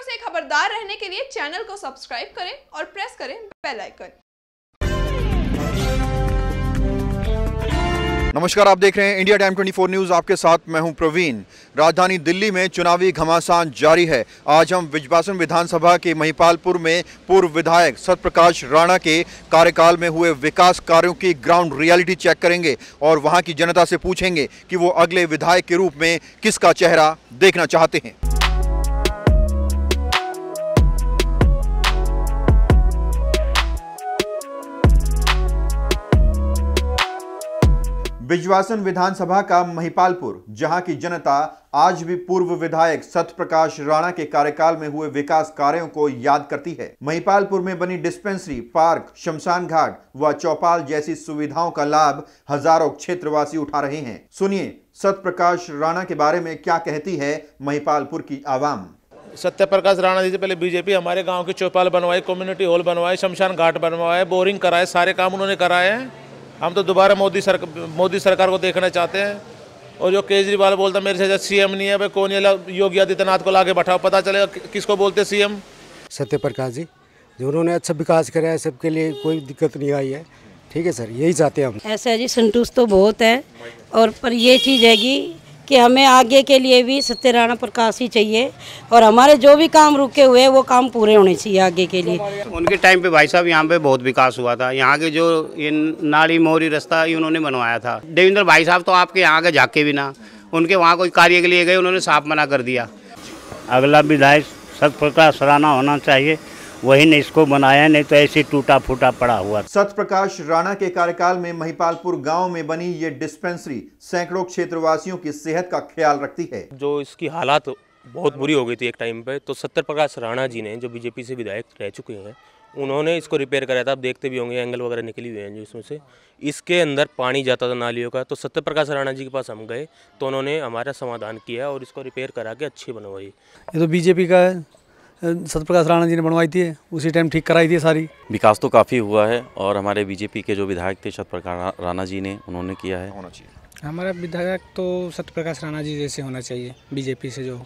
video से खबरदार रहने के लिए चैनल को सब्सक्राइब करें और प्रेस करें बेल आइकन नमस्कार आप देख रहे हैं इंडिया टाइम 24 न्यूज़ आपके साथ मैं हूं प्रवीण राजधानी दिल्ली में चुनावी घमासान जारी है आज हम विजबासन विधानसभा के महिपालपुर में पूर्व विधायक सतप्रकाश राणा के कार्यकाल में हुए विकास कार्यों की ग्राउंड रियलिटी चेक करेंगे और वहां की जनता से पूछेंगे कि वो अगले विधायक के रूप में किसका चेहरा देखना चाहते हैं बिजवासन विधानसभा का महिपालपुर जहां की जनता आज भी पूर्व विधायक सतप्रकाश राणा के कार्यकाल में हुए विकास कार्यों को याद करती है महिपालपुर में बनी डिस्पेंसरी पार्क शमशान घाट व चौपाल जैसी सुविधाओं का लाभ हजारों क्षेत्रवासी उठा रहे हैं सुनिए सतप्रकाश राणा के बारे में क्या कहती है महिपालपुर की आवाम सत्य प्रकाश राणा जी से पहले बीजेपी हमारे गाँव की चौपाल बनवाई कम्युनिटी हॉल बनवाए शमशान घाट बनवाए बोरिंग कराए सारे काम उन्होंने कराए हैं हम तो दोबारा मोदी सर मोदी सरकार को देखना चाहते हैं और जो केजरीवाल बोलता मेरे से सीएम नहीं है भाई कौन योगी आदित्यनाथ को लाके बैठाओ पता चलेगा कि, किसको बोलते सीएम सत्य प्रकाश जी जो उन्होंने अच्छा विकास कराया है सबके लिए कोई दिक्कत नहीं आई है ठीक है सर यही चाहते हैं हम ऐसा जी संतुष्ट तो बहुत है और पर ये चीज़ है कि कि हमें आगे के लिए भी सत्यनारायण प्रकाश ही चाहिए और हमारे जो भी काम रुके हुए हैं वो काम पूरे होने चाहिए आगे के लिए उनके टाइम पे भाई साहब यहाँ पे बहुत विकास हुआ था यहाँ के जो ये नाड़ी मोहरी रास्ता ये उन्होंने बनवाया था देवेंद्र भाई साहब तो आपके यहाँ के झाके भी ना उनके वहाँ कोई कार्य के लिए गए उन्होंने साफ मना कर दिया अगला विधायक सत प्रकाश राना होना चाहिए वही ने इसको बनाया नहीं तो ऐसे टूटा फूटा पड़ा हुआ सत्य प्रकाश राणा के कार्यकाल में महिपालपुर गांव में बनी ये डिस्पेंसरी सैकड़ों क्षेत्रवासियों की सेहत का ख्याल रखती है जो इसकी हालात बहुत बुरी हो गई थी एक टाइम पे तो सत्य प्रकाश राणा जी ने जो बीजेपी से विधायक रह चुके हैं उन्होंने इसको रिपेयर कराया था आप देखते भी होंगे एंगल वगैरह निकली हुए हैं जो इसमें से इसके अंदर पानी जाता था नालियों का तो सत्य प्रकाश राणा जी के पास हम गए तो उन्होंने हमारा समाधान किया और इसको रिपेयर करा के अच्छी बनवाई ये तो बीजेपी का सतप्रकाश राणा जी ने बनवाई थी उसी टाइम ठीक कराई थी सारी विकास तो काफ़ी हुआ है और हमारे बीजेपी के जो विधायक थे सतप्रकाश राणा जी ने उन्होंने किया है होना चाहिए हमारा विधायक तो सतप्रकाश राणा जी जैसे होना चाहिए बीजेपी से जो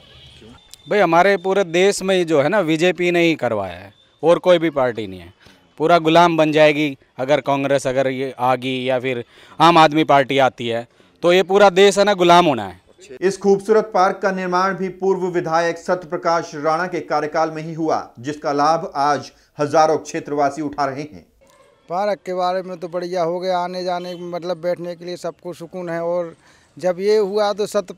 भाई हमारे पूरे देश में जो है ना बीजेपी ने ही करवाया है और कोई भी पार्टी नहीं है पूरा गुलाम बन जाएगी अगर कांग्रेस अगर ये आ गई या फिर आम आदमी पार्टी आती है तो ये पूरा देश है ना गुलाम होना है इस खूबसूरत पार्क का निर्माण भी पूर्व विधायक सत्य प्रकाश राणा के कार्यकाल में ही हुआ जिसका लाभ आज हजारों क्षेत्रवासी उठा रहे हैं पार्क के बारे में तो बढ़िया हो गया आने जाने मतलब बैठने के लिए सबको सुकून है और जब ये हुआ तो सत्य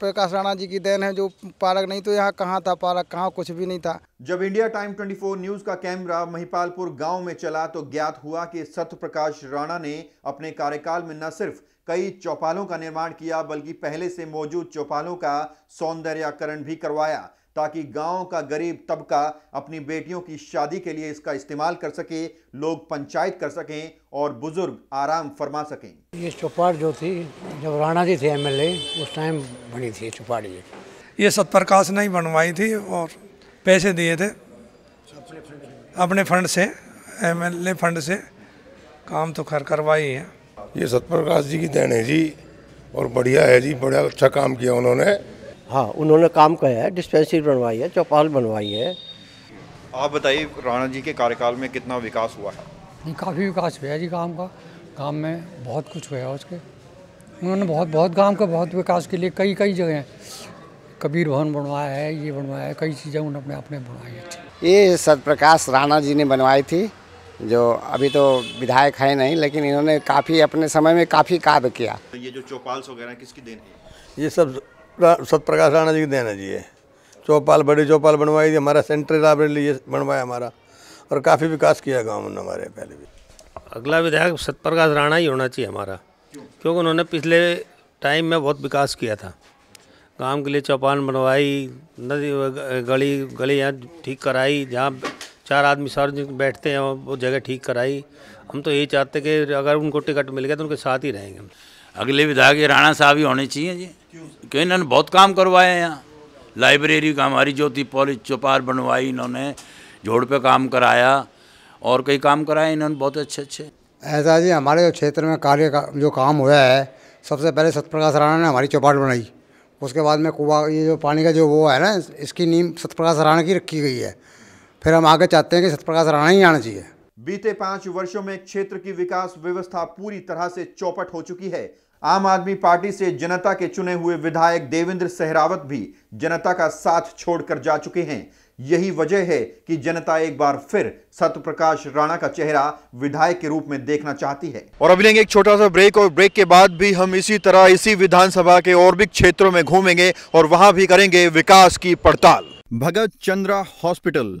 प्रकाश राणा जी की देन है जो पार्क नहीं तो यहाँ कहाँ था पार्क कहाँ कुछ भी नहीं था जब इंडिया टाइम 24 न्यूज का कैमरा महिपालपुर गांव में चला तो ज्ञात हुआ कि सत्य प्रकाश राणा ने अपने कार्यकाल में न सिर्फ कई चौपालों का निर्माण किया बल्कि पहले से मौजूद चौपालों का सौंदर्यकरण भी करवाया ताकि गांव का गरीब तबका अपनी बेटियों की शादी के लिए इसका इस्तेमाल कर सके लोग पंचायत कर सकें और बुजुर्ग आराम फरमा सकें ये चौपाट जो थी जब राणा जी थे एमएलए उस टाइम बनी थी चौपाल ये ये सतप्रकाश ने ही बनवाई थी और पैसे दिए थे अपने फंड से एमएलए फंड से काम तो खैर करवाई है ये सतप्रकाश जी की देन है जी और बढ़िया है जी बड़ा अच्छा काम किया उन्होंने हाँ उन्होंने काम किया है डिस्पेंसरी बनवाई है चौपाल बनवाई है आप बताइए राणा जी के कार्यकाल में कितना विकास हुआ है काफ़ी विकास हुआ है जी काम का काम में बहुत कुछ हुआ है उसके उन्होंने बहुत बहुत काम का बहुत विकास के लिए कई कई जगह कबीर भवन बनवाया है ये बनवाया है कई चीज़ें उन्होंने अपने अपने बनवाई है ये प्रकाश राणा जी ने बनवाई थी जो अभी तो विधायक है नहीं लेकिन इन्होंने काफ़ी अपने समय में काफ़ी कार्य किया तो ये जो चौपाल वगैरह किसकी देन है ये सब सतप्रकाश राणा जी की देन है जी ये चौपाल बड़ी चौपाल बनवाई थी हमारा सेंट्रल लाइब्रेरी ये बनवाया हमारा और काफ़ी विकास किया गाँव में हमारे पहले भी अगला विधायक सतप्रकाश राणा ही होना चाहिए हमारा क्योंकि उन्होंने पिछले टाइम में बहुत विकास किया था गाँव के लिए चौपाल बनवाई नदी गली गलियाँ ठीक कराई जहाँ चार आदमी सार्वजनिक बैठते हैं वो जगह ठीक कराई हम तो यही चाहते कि अगर उनको टिकट मिल गया तो उनके साथ ही रहेंगे अगले विधायक राणा साहब ही होने चाहिए जी क्यों इन्होंने बहुत काम करवाए हैं यहाँ लाइब्रेरी का हमारी ज्योति पॉलिस चौपार बनवाई इन्होंने झोड़ पे काम कराया और कई काम कराए इन्होंने बहुत अच्छे अच्छे ऐसा जी हमारे जो क्षेत्र में कार्य का जो काम हुआ है सबसे पहले सत्यप्रकाश राणा ने हमारी चौपाट बनाई उसके बाद में कुआ ये जो पानी का जो वो है ना इसकी नीम सत्यप्रकाश राणा की रखी गई है फिर हम आगे चाहते हैं कि सत्यप्रकाश राणा ही आना चाहिए बीते पांच वर्षों में क्षेत्र की विकास व्यवस्था पूरी तरह से चौपट हो चुकी है आम आदमी पार्टी से जनता के चुने हुए विधायक देवेंद्र सहरावत भी जनता का साथ छोड़कर जा चुके हैं यही वजह है कि जनता एक बार फिर सत्यप्रकाश राणा का चेहरा विधायक के रूप में देखना चाहती है और अभी लेंगे एक छोटा सा ब्रेक और ब्रेक के बाद भी हम इसी तरह इसी विधानसभा के और भी क्षेत्रों में घूमेंगे और वहां भी करेंगे विकास की पड़ताल भगत चंद्रा हॉस्पिटल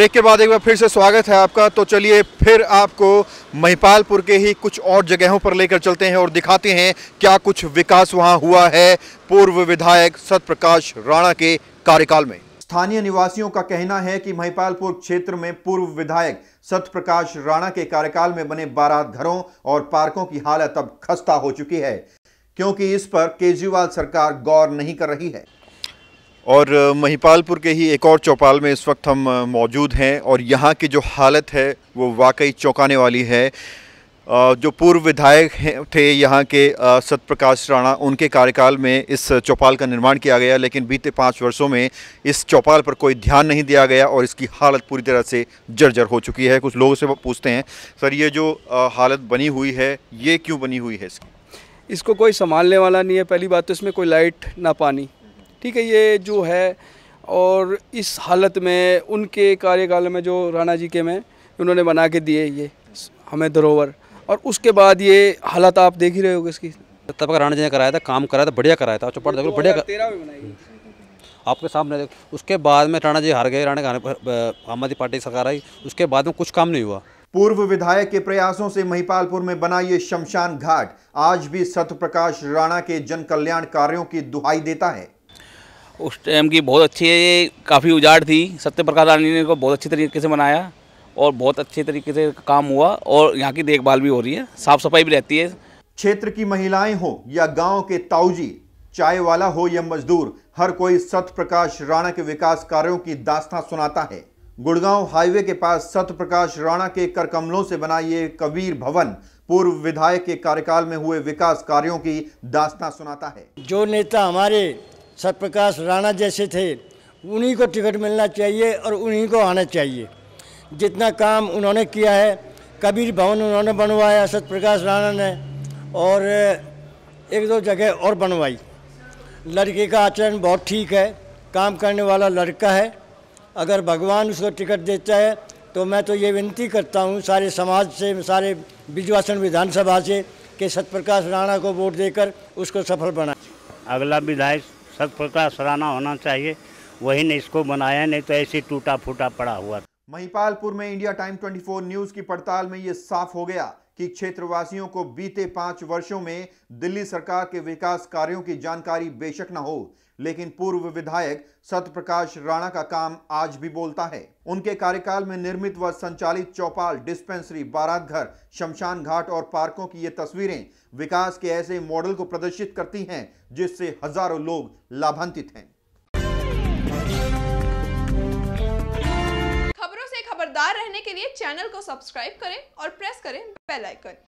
ब्रेक के बाद एक बार फिर से स्वागत है आपका तो चलिए फिर आपको महिपालपुर के ही कुछ और जगहों पर लेकर चलते हैं और दिखाते हैं क्या कुछ विकास वहां हुआ है पूर्व विधायक सतप्रकाश राणा के कार्यकाल में स्थानीय निवासियों का कहना है कि महिपालपुर क्षेत्र में पूर्व विधायक सतप्रकाश राणा के कार्यकाल में बने बारात घरों और पार्कों की हालत अब खस्ता हो चुकी है क्योंकि इस पर केजरीवाल सरकार गौर नहीं कर रही है और महिपालपुर के ही एक और चौपाल में इस वक्त हम मौजूद हैं और यहाँ की जो हालत है वो वाकई चौंकाने वाली है जो पूर्व विधायक थे यहाँ के सतप्रकाश राणा उनके कार्यकाल में इस चौपाल का निर्माण किया गया लेकिन बीते पाँच वर्षों में इस चौपाल पर कोई ध्यान नहीं दिया गया और इसकी हालत पूरी तरह से जर्जर हो चुकी है कुछ लोगों से पूछते हैं सर ये जो हालत बनी हुई है ये क्यों बनी हुई है इसकी इसको कोई संभालने वाला नहीं है पहली बात तो इसमें कोई लाइट ना पानी ठीक है ये जो है और इस हालत में उनके कार्यकाल में जो राणा जी के में उन्होंने बना के दिए ये हमें धरोवर और उसके बाद ये हालत आप देख ही रहे हो इसकी तब का राणा जी ने कराया था काम कराया था बढ़िया कराया था चौपड़ देखो बढ़िया आपके सामने उसके बाद में राणा जी हार गए राणा आम आदमी पार्टी सरकार आई उसके बाद में कुछ काम नहीं हुआ पूर्व विधायक के प्रयासों से महिपालपुर में बना ये शमशान घाट आज भी सत्यप्रकाश राणा के जन कल्याण कार्यों की दुहाई देता है उस टाइम की बहुत अच्छी काफ़ी उजाड़ थी सत्य प्रकाश रानी ने को बहुत अच्छी तरीके से मनाया और बहुत अच्छे तरीके से काम हुआ और यहाँ की देखभाल भी हो रही है साफ सफाई भी रहती है क्षेत्र की महिलाएं हो या गांव के ताऊजी चाय वाला हो या मजदूर हर कोई सत्य प्रकाश राणा के विकास कार्यों की दास्ता सुनाता है गुड़गांव हाईवे के पास सत्य प्रकाश राणा के करकमलों से बना ये कबीर भवन पूर्व विधायक के कार्यकाल में हुए विकास कार्यों की दास्ता सुनाता है जो नेता हमारे सतप्रकाश राणा जैसे थे उन्हीं को टिकट मिलना चाहिए और उन्हीं को आना चाहिए जितना काम उन्होंने किया है कबीर भवन उन्होंने बनवाया सतप्रकाश राणा ने और एक दो जगह और बनवाई लड़के का आचरण बहुत ठीक है काम करने वाला लड़का है अगर भगवान उसको टिकट देता है तो मैं तो ये विनती करता हूँ सारे समाज से सारे बिजवासन विधानसभा से कि सतप्रकाश राणा को वोट देकर उसको सफल बनाए अगला विधायक सब का सराहना होना चाहिए वही ने इसको बनाया नहीं तो ऐसे टूटा फूटा पड़ा हुआ महिपालपुर में इंडिया टाइम 24 न्यूज की पड़ताल में ये साफ हो गया कि क्षेत्रवासियों को बीते पांच वर्षों में दिल्ली सरकार के विकास कार्यों की जानकारी बेशक न हो लेकिन पूर्व विधायक प्रकाश राणा का काम आज भी बोलता है उनके कार्यकाल में निर्मित व संचालित चौपाल डिस्पेंसरी बारात घर शमशान घाट और पार्कों की ये तस्वीरें विकास के ऐसे मॉडल को प्रदर्शित करती हैं जिससे हजारों लोग लाभान्वित हैं खबरों खबरदार रहने के लिए चैनल को सब्सक्राइब करें और प्रेस करें बेलाइकन